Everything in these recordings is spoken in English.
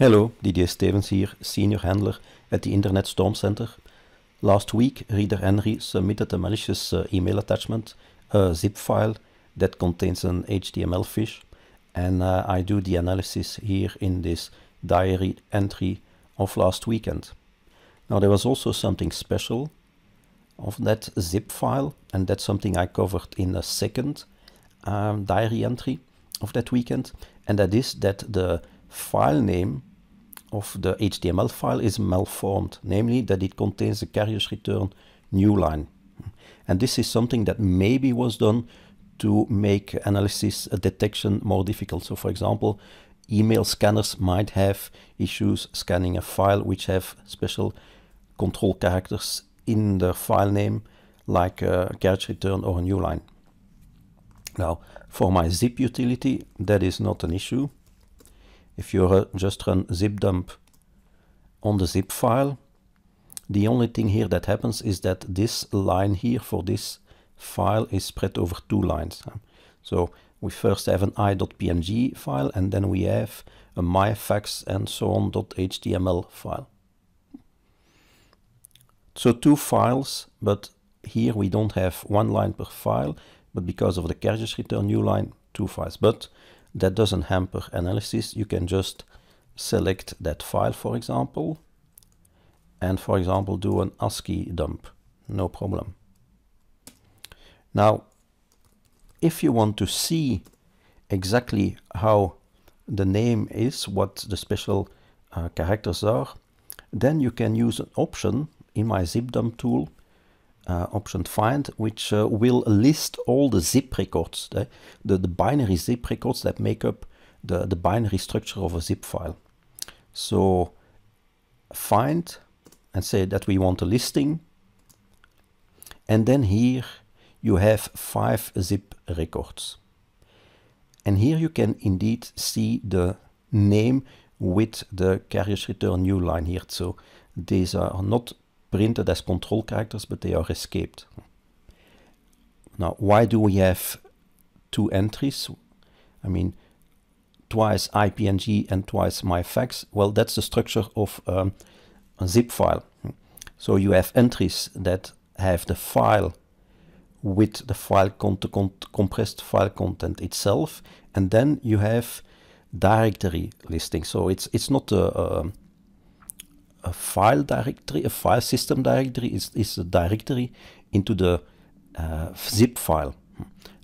Hello, Didier Stevens here, senior handler at the Internet Storm Center. Last week, Reader Henry submitted a malicious uh, email attachment, a zip file that contains an HTML fish, and uh, I do the analysis here in this diary entry of last weekend. Now, there was also something special of that zip file, and that's something I covered in a second um, diary entry of that weekend, and that is that the file name of the HTML file is malformed, namely that it contains the carrier's return new line. And this is something that maybe was done to make analysis uh, detection more difficult. So for example, email scanners might have issues scanning a file which have special control characters in the file name like a carriage return or a new line. Now for my zip utility that is not an issue if you uh, just run zip dump on the zip file, the only thing here that happens is that this line here for this file is spread over two lines. So we first have an i.png file and then we have a myfax and so on.html file. So two files, but here we don't have one line per file, but because of the carriage return new line, two files. But that doesn't hamper analysis. You can just select that file, for example, and for example, do an ASCII dump, no problem. Now, if you want to see exactly how the name is, what the special uh, characters are, then you can use an option in my zip dump tool uh, option find, which uh, will list all the zip records, the, eh? the, the, binary zip records that make up the, the binary structure of a zip file. So find and say that we want a listing. And then here you have five zip records. And here you can indeed see the name with the carriage return new line here. So these are not printed as control characters, but they are escaped. Now, why do we have two entries? I mean, twice IPNG and twice MyFax. Well, that's the structure of um, a zip file. So you have entries that have the file with the file con con compressed file content itself, and then you have directory listing. So it's it's not a, a um, a file directory, a file system directory is, is a directory into the uh, zip file.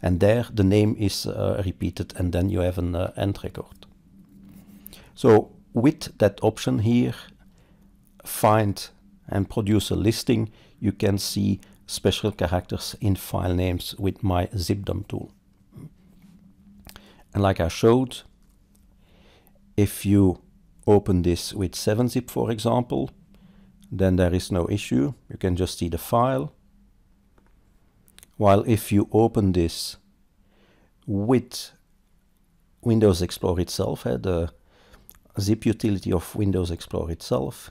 And there the name is uh, repeated and then you have an uh, end record. So with that option here, find and produce a listing, you can see special characters in file names with my zipdump tool. And like I showed, if you open this with 7-zip for example, then there is no issue. You can just see the file. While if you open this with Windows Explorer itself, eh, the zip utility of Windows Explorer itself,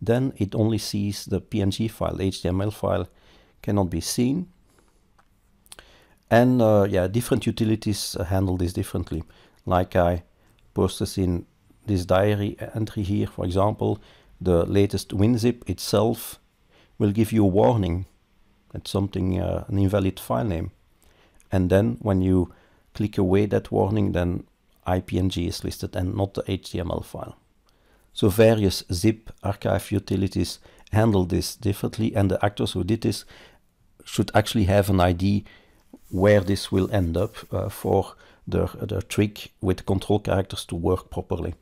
then it only sees the PNG file, the HTML file cannot be seen. And uh, yeah, different utilities uh, handle this differently. Like I posted in this diary entry here, for example, the latest WinZip itself will give you a warning that something, uh, an invalid file name. And then when you click away that warning, then IPNG is listed and not the HTML file. So various zip archive utilities handle this differently and the actors who did this should actually have an idea where this will end up uh, for their, the trick with control characters to work properly.